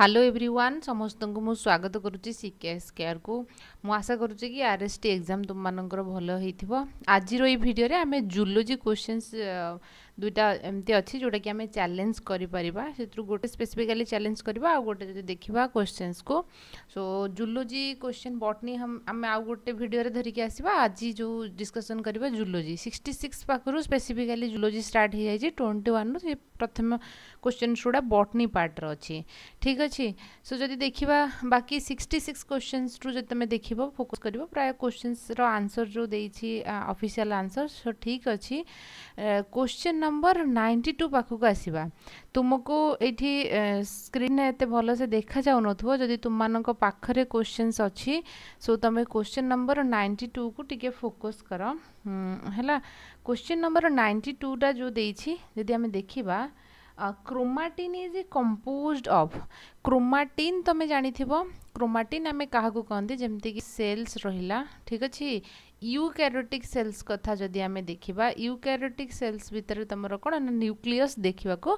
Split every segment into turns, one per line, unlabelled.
Hello everyone ସମସ୍ତଙ୍କୁ ମୁଁ ସ୍ୱାଗତ କରୁଛି ସି କେ ଏସ୍ କେୟାରକୁ ମୁଁ ଆଶା କରୁଛି କି ଆର୍ ଏସ୍ ଟି ଏକ୍ଜାମ୍ ତୁମମାନଙ୍କର ଭଲ ହେଇଥିବ ଆଜିର ଏଇ ଭିଡ଼ିଓରେ ଆମେ ଜୁଲୋଜି କୋଶ୍ଚିନ୍ସ दुटा एमती अच्छी जोटा कि आम चैलेंज कर गोटे स्पेसीफिकाली चैलेंज कर गोटे जो देखा क्वेश्चन को सो जुलोजी क्वेश्चन बटनी हम आम आउ गए भिडियो धरिकी आसवा आज जो डिस्कसन कर जुलोजी सिक्सटी सिक्स पाखु स्पेसीफिकली जुलोजी स्टार्ट हो जाए ट्वेंटी वन रू प्रथम क्वेश्चन गुड़ा बटनी पार्टर अच्छे ठीक अच्छे सो जदि देखा बाकी सिक्सटी सिक्स क्वेश्चन रू जब तुम देख फोकस कर प्राय क्वेश्चन रनसर जो देसी अफिसील आंसर सो ठीक अच्छे क्वेश्चन नंबर नाइंटी टू पाखक आसवा तुमको ये स्क्रीन एत भल से देखा जा नदी तुम मानते क्वेश्चन अच्छी सो तुम क्वेश्चन नंबर नाइंटी टू को टी फोकस कर है क्वेश्चन नंबर नाइंटी टूटा जो देखिए देखा chromatin is a composed of chromatin तुम्हें जाथ थो क्रोमाटीन आम क्या कहते जमीक सेल्स रहिला ठीक अच्छे यूक्यारोटिक सेल्स कथा जदि आम देखा यूक्यारोटिक सेल्स भितर तुम कौन ना न्यूक्लियस देखा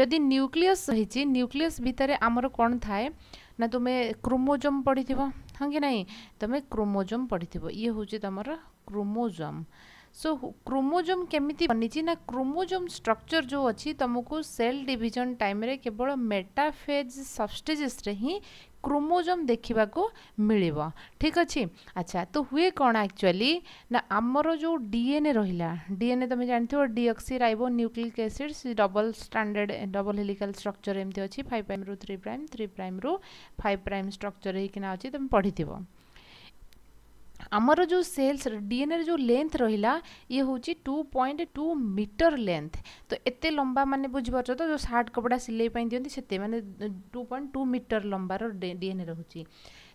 जदि न्यूक्लियस रही न्यूक्लियस भितर आमर कौन थाए ना तुम्हें क्रोमोजम पढ़ी थी हाँ कि ना तुम्हें क्रोमोजम पढ़ी थे हूँ तुम क्रोमोजम सो क्रोमोजोम केमी बनी ना क्रोमोजोम स्ट्रक्चर जो अच्छी तुमको सेल डिजन टाइम केवल मेटाफेज सबस्टेजेस हिं क्रोमोजोम देखा मिल ठीक अच्छे अच्छा तो हुए कौन एक्चुअली ना आमर जो डीएनए रहा डीएनए तुम जानते डीअक्सी राइबो न्यूक्लिक एसिड सी double standard double helical structure एमती अच्छी फाइव प्राइम रु थ्री प्राइम थ्री प्राइम रु फाइव प्राइम स्ट्रक्चर होना अच्छी तुम पढ़ी थोड़ा आमर जो सेल्स डीएनए जो लेंथ रहा ये हूँ two point two metre length तो एत लंबा मानते बुझीपार तो जो सार्ट कपड़ा सिलाई दिखती से मैंने टू पॉइंट टू मीटर लंबार डीएनए रोचे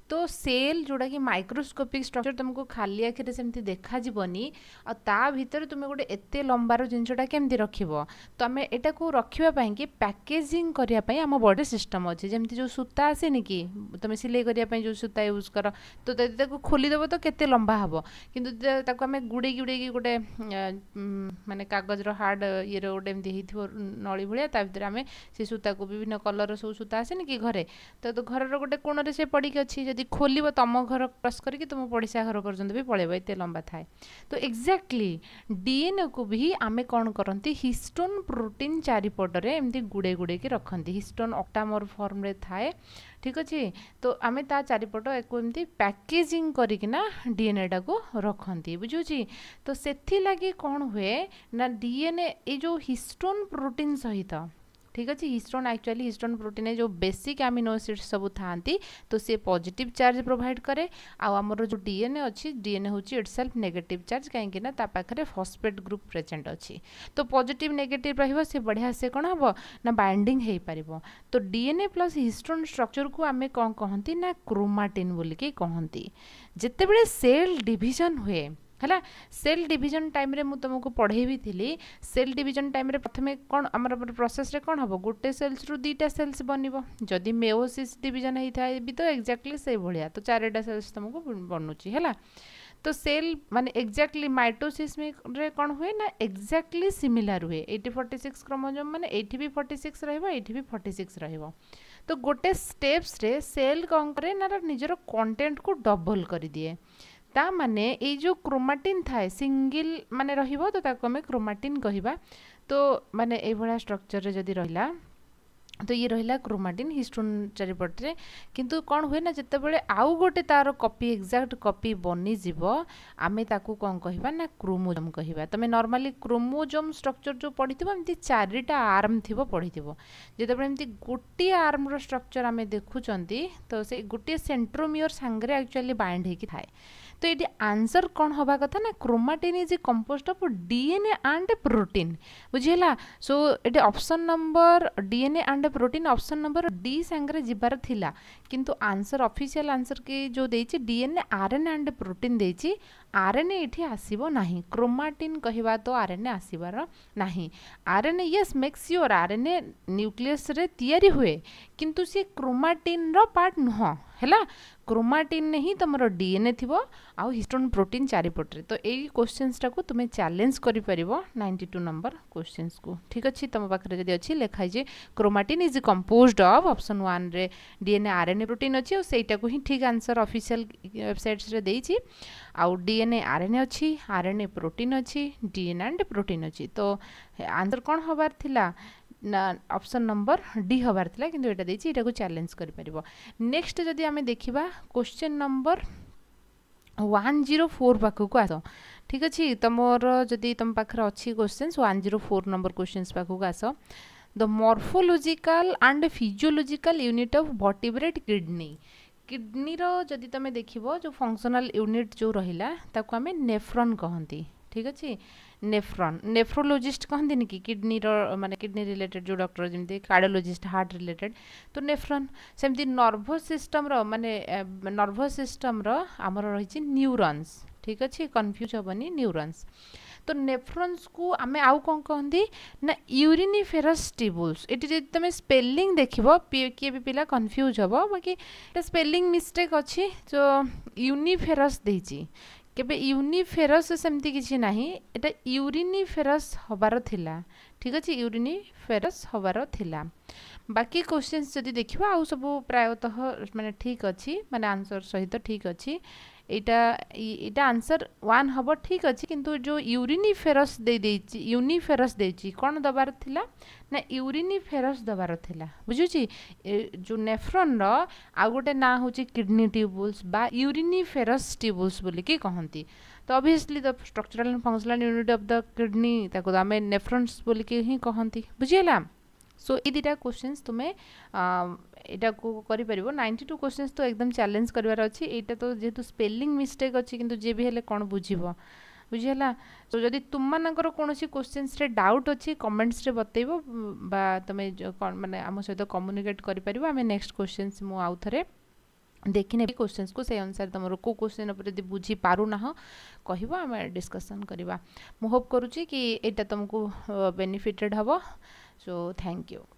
तो ସେଲ୍ ଯେଉଁଟାକି ମାଇକ୍ରୋସ୍କୋପିକ୍ ଷ୍ଟ୍ରକ୍ଚର୍ ତୁମକୁ ଖାଲି ଆଖିରେ ସେମିତି ଦେଖାଯିବନି ଆଉ ତା ଭିତରେ ତୁମେ ଗୋଟେ ଏତେ ଲମ୍ବାର ଜିନିଷଟା କେମିତି ରଖିବ ତ ଆମେ ଏଟାକୁ ରଖିବା ପାଇଁକି ପ୍ୟାକେଜିଂ କରିବା ପାଇଁ ଆମ ବଡ଼ି ସିଷ୍ଟମ୍ ଅଛି ଯେମିତି ଯେଉଁ ସୂତା ଆସେନି କି ତୁମେ ସିଲେଇ କରିବା ପାଇଁ ଯେଉଁ ସୂତା ୟୁଜ୍ କର ତ ଯଦି ତାକୁ ଖୋଲିଦେବ ତ କେତେ ଲମ୍ବା ହେବ କିନ୍ତୁ ତାକୁ ଆମେ ଗୁଡ଼େଇକି ଗୁଡ଼େଇକି ଗୋଟେ ମାନେ କାଗଜର ହାର୍ଡ଼ ଇଏର ଗୋଟେ ଏମିତି ହେଇଥିବ ନଳି ଭଳିଆ ତା ଭିତରେ ଆମେ ସେ ସୂତାକୁ ବିଭିନ୍ନ କଲର୍ର ସବୁ ସୂତା ଆସେନି କି ଘରେ ତ ଘରର ଗୋଟେ କୋଣରେ ସେ ପଡ଼ିକି ଅଛି যদি খোলিব তম ঘর ক্রস করি তুমি পড়িশা ঘর পর্যন্ত বি পড়াইব এতে লম্বা থাকে তো এক্জাক্টলি ডিএনএ কু বি আমি কণ করতে হিস্টোন প্রোটিন চারিপটরে এমতি গুড়ে গুড়ে কি রখতে হিস্টোন অক্টামোর ফর্মরে থাকে ঠিক আছে তো আমি তা চারিপট একু এমতি প্যাকেজিং করিকিনা ডিএনএটাকু রখতে বুঝুছি তো সেথিলাগি কণ হুয়ে না ডিএনএ এই যে হিস্টোন প্রোটিন সহিত ठीक अच्छे हिस्ट्रोन एक्चुअली हिस्ट्रोन प्रोटीन जो बेसिक आमिनो एसीड सब था तो सी पजिट चार्ज प्रोभाइड कै आमर जो डीएनए अच्छी डीएनए हूँ इट सेल्फ नेगेट चार्ज कहीं पाखे फसफेट ग्रुप प्रेजेट अच्छी तो पजिट नेगेट रे बढ़िया से कौन हम ना बैंडिंग हो पार तो डीएनए प्लस हिस्ट्रोन स्ट्रक्चर को आम कौन कहती ना क्रोमाटिन बोलिक कहती जिते बड़े सेल डिजन हुए है सेल डिजन टाइम तुमको पढ़े भी थी सेल डिजन टाइम प्रथम कौन आम प्रोसेस कौन हम गोटे सेल्स रू दुटा सेल्स बनब जदि मेओसीस डिजन होता है तो एक्जाक्टली से भाया तो चारिटा सेल्स तुमको बनुची है तो सेल मान एक्जाक्टली माइटोसीस कौन हुए ना एक्जाक्टली सीमिल हुए ये फर्टी सिक्स क्रमजम मान यी सिक्स रोटि भी फर्टी सिक्स रोज तो स्टेप्स सेल कौन कैर निजर कंटेन्ट को डबल कर दिए ତାମାନେ ଏଇ ଯେଉଁ କ୍ରୋମାଟିନ୍ ଥାଏ ସିଙ୍ଗିଲ୍ ମାନେ ରହିବ ତ ତାକୁ ଆମେ କ୍ରୋମାଟିନ୍ କହିବା ତ ମାନେ ଏଇଭଳିଆ ଷ୍ଟ୍ରକ୍ଚର୍ରେ ଯଦି ରହିଲା ତ ଇଏ ରହିଲା କ୍ରୋମାଟିନ୍ ହିଷ୍ଟୋନ୍ ଚାରିପଟରେ କିନ୍ତୁ କ'ଣ ହୁଏ ନା ଯେତେବେଳେ ଆଉ ଗୋଟେ ତା'ର କପି ଏକ୍ଜାକ୍ଟ କପି ବନିଯିବ ଆମେ ତାକୁ କ'ଣ କହିବା ନା କ୍ରୋମୋଜୋମ୍ କହିବା ତୁମେ ନର୍ମାଲି କ୍ରୋମୋଜୋମ୍ ଷ୍ଟ୍ରକ୍ଚର୍ ଯେଉଁ ପଢ଼ିଥିବ ଏମିତି ଚାରିଟା ଆର୍ମ ଥିବ ପଢ଼ିଥିବ ଯେତେବେଳେ ଏମିତି ଗୋଟିଏ ଆର୍ମର ଷ୍ଟ୍ରକ୍ଚର୍ ଆମେ ଦେଖୁଛନ୍ତି ତ ସେଇ ଗୋଟିଏ ସେଣ୍ଟ୍ରୋମିଓର ସାଙ୍ଗରେ ଆକ୍ଚୁଆଲି ବାଇଣ୍ଡ ହେଇକି ଥାଏ तो ये आंसर कौन हवा कथा ना chromatin is composed of DNA and protein बुझेगा सो ये option number DNA and protein option number D सांगे जबार था कि आंसर ऑफिशियल आंसर की जो देछि डीएनए आरएनए एंड प्रोटीन दे आरएनए ये आसो ना क्रोमाटीन कह तो आरएनए आसबार ना RNA yes make sure RNA nucleus रे हुए किंतु से क्रोमाटिन रो पार्ट ହେଲା କ୍ରୋମାଟିନ୍ ରେ ହିଁ ତୁମର ଡିଏନ୍ଏ ଥିବ ଆଉ ହିଷ୍ଟୋନ୍ ପ୍ରୋଟିନ୍ ଚାରିପଟରେ ତ ଏଇ କୋଶ୍ଚିନ୍ସଟାକୁ ତୁମେ ଚ୍ୟାଲେଞ୍ଜ କରିପାରିବ ନାଇଣ୍ଟି ଟୁ ନମ୍ବର କୋଶ୍ଚିନ୍ସକୁ ଠିକ୍ ଅଛି ତୁମ ପାଖରେ ଯଦି ଅଛି ଲେଖା ହେଇଛି chromatin is composed of option ୱାନ୍ରେ ଡିଏନ୍ଏ ଆର୍ଏନ୍ଏ ପ୍ରୋଟିନ୍ ଅଛି ଆଉ ସେଇଟାକୁ ହିଁ ଠିକ୍ ଆନ୍ସର୍ ଅଫିସିଆଲ ୱେବସାଇଟ୍ସରେ ଦେଇଛି ଆଉ ଡିଏନ୍ଏ ଆର୍ଏନ୍ଏ ଅଛି ଆର୍ଏନ୍ଏ ପ୍ରୋଟିନ୍ ଅଛି ଡିଏନ୍ଏ ଆଣ୍ଡ ପ୍ରୋଟିନ୍ ଅଛି ତ ଆନ୍ସର୍ କ'ଣ ହେବାର ଥିଲା अपसन नंबर डी हबार कि यहाँ चैलेंज कर जदि आम देखा question number one zero four पाखक आस ठीक अच्छे तुम जदि तुम पाखे अच्छी question one zero four number question पाखक आस the morphological and physiological unit of vertebrate kidney kidney जदि तुम देखो जो फंक्शनल यूनिट जो रहा आम नेफ्रन कहती ঠিক আছে নেফ্রন নেফ্রোলোজিস্ট কহতিনি কি কিডনির মানে কিডনি রিলেটেড যে ডক্টর যেমন কার্ডিওলোজিস্ট হার্ট রিলেটেড তো নেফ্রন সেমতি নর্ভস সিস্টমর মানে নর্ভস সিস্টমর আমার রয়েছে নিউরনস ঠিক আছে কনফ্ୟୁଜ୍ ହେବନି ନ୍ୟୁରନ୍ସ ତ ନେଫ୍ରନ୍ସକୁ ଆମେ ଆଉ କ'ଣ କହନ୍ତି ନା ୟୁରିନିଫେରସ୍ ଟିବୁଲ୍ସ ଏଠି ଯଦି ତୁମେ ସ୍ପେଲିଂ ଦେଖିବ କିଏ ବି ପିଲା କନଫ୍ୟୁଜ୍ ହେବ ବାକି ଏଇଟା ସ୍ପେଲିଂ ମିଷ୍ଟେକ୍ ଅଛି ତ ୟୁନିଫେରସ୍ ଦେଇଛି কেবে ইউনিফেরস সেমতি কিছু না এটা ইউরিনি ফেরস হবার লা ঠিক আছে ইউরিনি ফেরস হবার লা বাকি কোশ্চেন্স যদি দেখব আউ সবু প্রায়তঃ মানে ঠিক আছে মানে আনসর সহ ঠিক আছে এইটা এইটা আনসার ওয়ান হব ঠিক আছে কিন্তু যে ইউরিনিফেরস দিয়েছি ইউনিফেরস দিয়েছি কোণ দেবার লা না ইউরিনিফেরস দেবার লা বুঝুছি যে নেফ্রনর আউ গোটে না হচ্ছে কিডনি টিউবুলস বা ইউরিনিফেরস টিউবুলস বলিকি কহতি তো obviously the structural functional unit of the kidney তাকে আমি নেফ্রনস বলিকি হি কহতি বুঝিলা সো এই দুইটা কোশ্চেন্স তুমি এটা করিপার নাইন্টি টু কোশ্চেন্স তো একদম চ্যালেঞ্জ করবার অছি এইটা তো যেহেতু স্পেলিং মিস্টেক অছি কিন্তু যে বি হলে কোণ বুঝিব বুঝিলা তো যদি তুমମାନଙ୍କର କୌଣସି କୋଶ୍ଚିନ୍ସରେ ଡାଉଟ୍ ଅଛି କମେଣ୍ଟସରେ ବତେଇବ ବା ତମେ ମାନେ ଆମ ସହିତ କମ୍ୟୁନିକେଟ୍ କରିପାରିବ ଆମେ ନେକ୍ସଟ କୋଶ୍ଚିନ୍ସ ମୁଁ ଆଉ ଥରେ ଦେଖିନେବି କୋଶ୍ଚିନ୍ସକୁ ସେଇ ଅନୁସାରେ ତୁମର କେଉଁ କୋଶ୍ଚିନ୍ ଉପରେ ଯଦି ବୁଝିପାରୁନାହଁ କହିବ ଆମେ ଡିସ୍କସନ୍ କରିବା ମୁଁ ହୋପ୍ କରୁଛି କି ଏଇଟା ତୁମକୁ ବେନିଫିଟେଡ଼୍ ହେବ So thank you.